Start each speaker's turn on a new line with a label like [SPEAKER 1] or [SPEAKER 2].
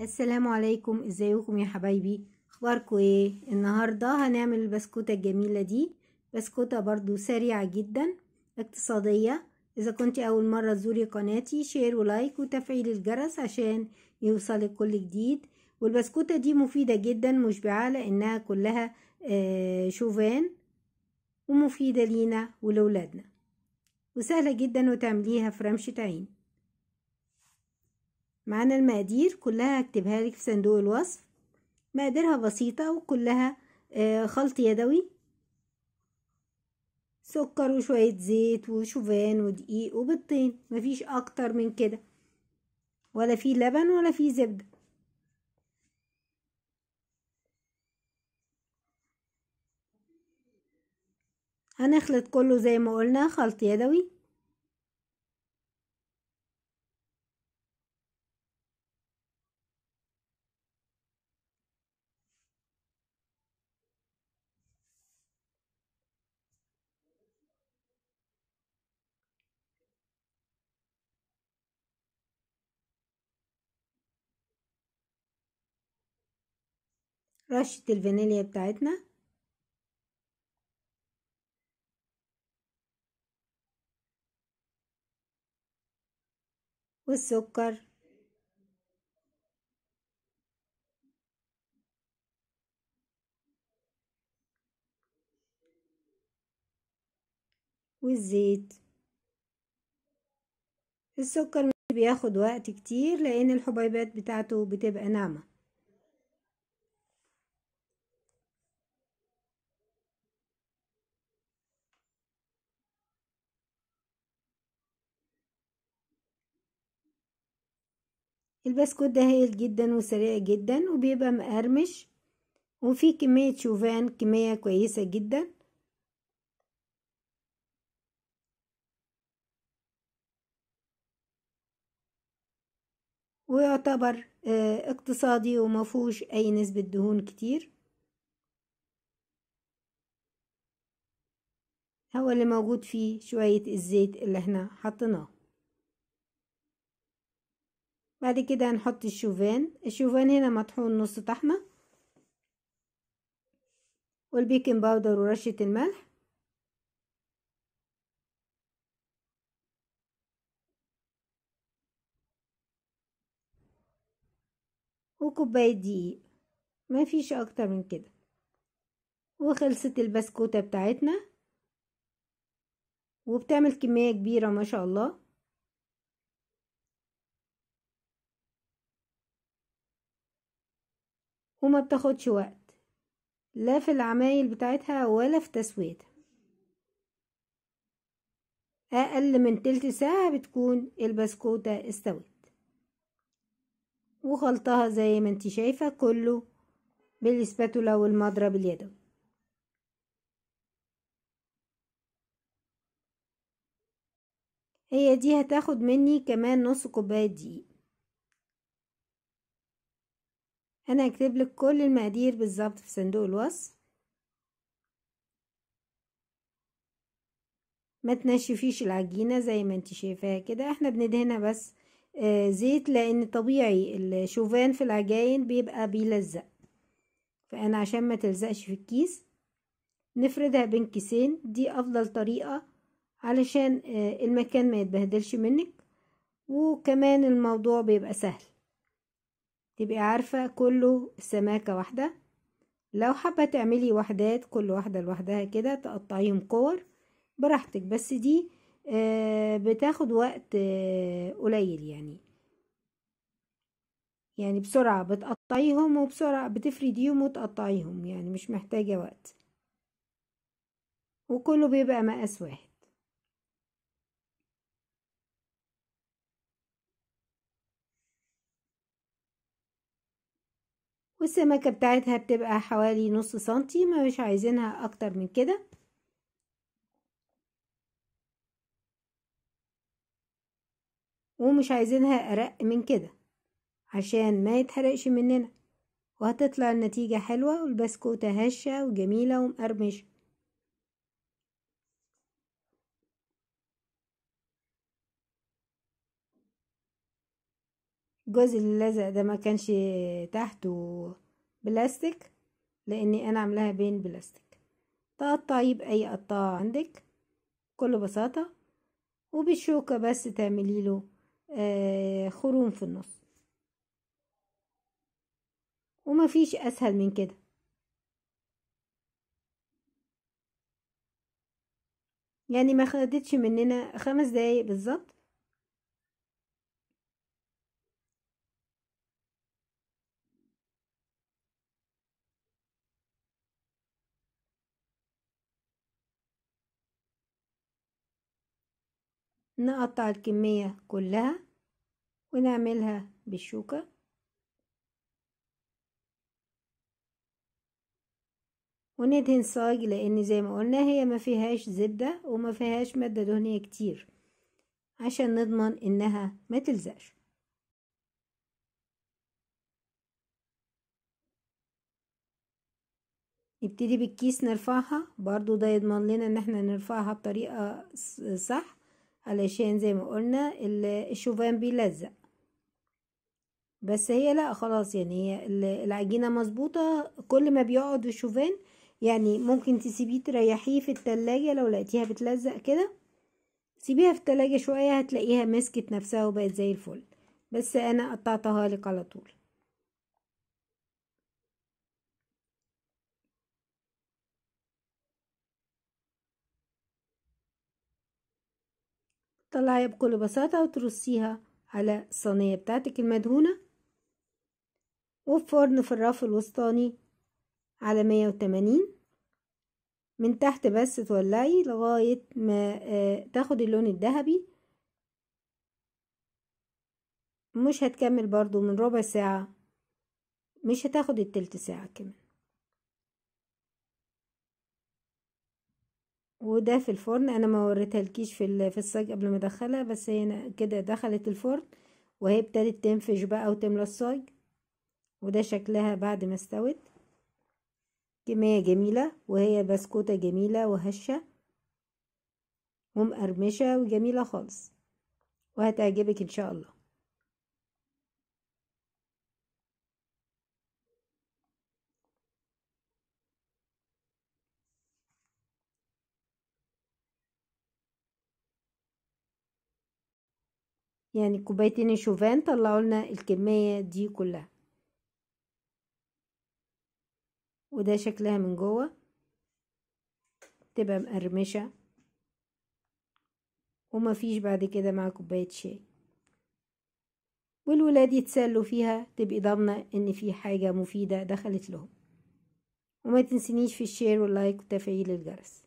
[SPEAKER 1] السلام عليكم ازيكم يا حبايبي اخباركم ايه النهارده هنعمل البسكوته الجميله دي بسكوته برضو سريعه جدا اقتصاديه اذا كنت اول مره تزوري قناتي شير ولايك وتفعيل الجرس عشان يوصلك كل جديد والبسكوته دي مفيده جدا مشبعه لانها كلها آه، شوفان ومفيده لينا ولولادنا وسهله جدا وتعمليها في رمشه عين معانا المقادير كلها هكتبها لك في صندوق الوصف مقاديرها بسيطة وكلها آه، خلط يدوي سكر وشوية زيت وشوفان ودقيق وبيضتين مفيش أكتر من كده ولا فيه لبن ولا فيه زبدة هنخلط كله زي ما قلنا خلط يدوي رشة الفانيليا بتاعتنا والسكر والزيت السكر بياخد وقت كتير لان الحبيبات بتاعته بتبقى ناعمه البسكوت ده هايل جدا وسريع جدا وبيبقى مقرمش وفي كمية شوفان كمية كويسة جدا ويعتبر آه، اقتصادي ومفهوش أي نسبة دهون كتير هو اللي موجود فيه شوية الزيت اللي احنا حطيناه بعد كده هنحط الشوفان الشوفان هنا مطحون نص طحنة والبيكنج باودر ورشة الملح وكوباية دقيق مفيش اكتر من كده وخلصت البسكوتة بتاعتنا وبتعمل كمية كبيرة ما شاء الله وما بتاخدش وقت لا في العمايل بتاعتها ولا في تسويتها أقل من تلت ساعة بتكون البسكوتة استوت وخلطها زي ما انت شايفة كله بالاسباتولا والمضرب اليدوي هي دي هتاخد مني كمان نص كوباية دقيق انا هكتب لك كل المقادير بالظبط في صندوق الوصف ما تنشفيش العجينة زي ما انت شايفاها كده احنا بندهنها بس آه زيت لان طبيعي الشوفان في العجاين بيبقى بيلزق فانا عشان ما تلزقش في الكيس نفردها بين كيسين دي افضل طريقة علشان آه المكان ما يتبهدلش منك وكمان الموضوع بيبقى سهل تبقي عارفة كله سماكة واحدة لو حابة تعملي وحدات كل واحدة لوحدها كده تقطعيهم كور براحتك بس دي آه، بتاخد وقت آه، قليل يعني يعني بسرعة بتقطعيهم وبسرعة بتفرديهم وتقطعيهم يعني مش محتاجة وقت وكله بيبقى مقاس واحد والسمكة بتاعتها بتبقى حوالي نص سنتي ما مش عايزينها اكتر من كده ومش عايزينها ارق من كده عشان ما يتحرقش مننا وهتطلع النتيجة حلوة والبسكوتة هشة وجميلة ومقرمشة الجزء اللي لزق ده ما كانش تحته بلاستيك لاني انا عاملاها بين بلاستيك تقطعيه باي قطاعه عندك بكل بساطه وبالشوكه بس تعملي له آه، خروم في النص ومفيش اسهل من كده يعني ما خدتش مننا خمس دقايق بالظبط نقطع الكمية كلها ونعملها بالشوكة وندهن صاج لان زي ما قلنا هي ما فيهاش زبدة وما فيهاش مادة دهنية كتير عشان نضمن انها ما تلزقش نبتدي بالكيس نرفعها برضو ده يضمن لنا ان احنا نرفعها بطريقة صح علشان زي ما قلنا الشوفان بيلزق بس هي لا خلاص يعني هي العجينة مظبوطة كل ما بيقعد الشوفان يعني ممكن تسيبيه تريحيه في التلاجة لو لقيتيها بتلزق كده سيبيها في التلاجة شوية هتلاقيها مسكت نفسها وبقت زي الفل بس انا قطعتها لك على طول تطلعيها بكل بساطة وترصيها على الصينية بتاعتك المدهونة وفي فرن في الرف الوسطاني على مية وتمانين من تحت بس تولعي لغاية ما آه، تاخد اللون الذهبي مش هتكمل برضو من ربع ساعة مش هتاخد التلت ساعة كمان وده في الفرن انا ما وريتهالكيش في في الصاج قبل ما ادخلها بس هنا كده دخلت الفرن وهي ابتدت تنفش بقى وتملى الصاج وده شكلها بعد ما استوت كمية جميلة وهي بسكوتة جميلة وهشة ومقرمشة وجميلة خالص وهتعجبك ان شاء الله يعني كوبايتين شوفان طلعوا لنا الكمية دي كلها وده شكلها من جوه تبقى مقرمشة وما فيش بعد كده مع كوباية شاي والولاد يتسلوا فيها تبقي ضامنة ان في حاجة مفيدة دخلت لهم وما تنسينيش في الشير واللايك وتفعيل الجرس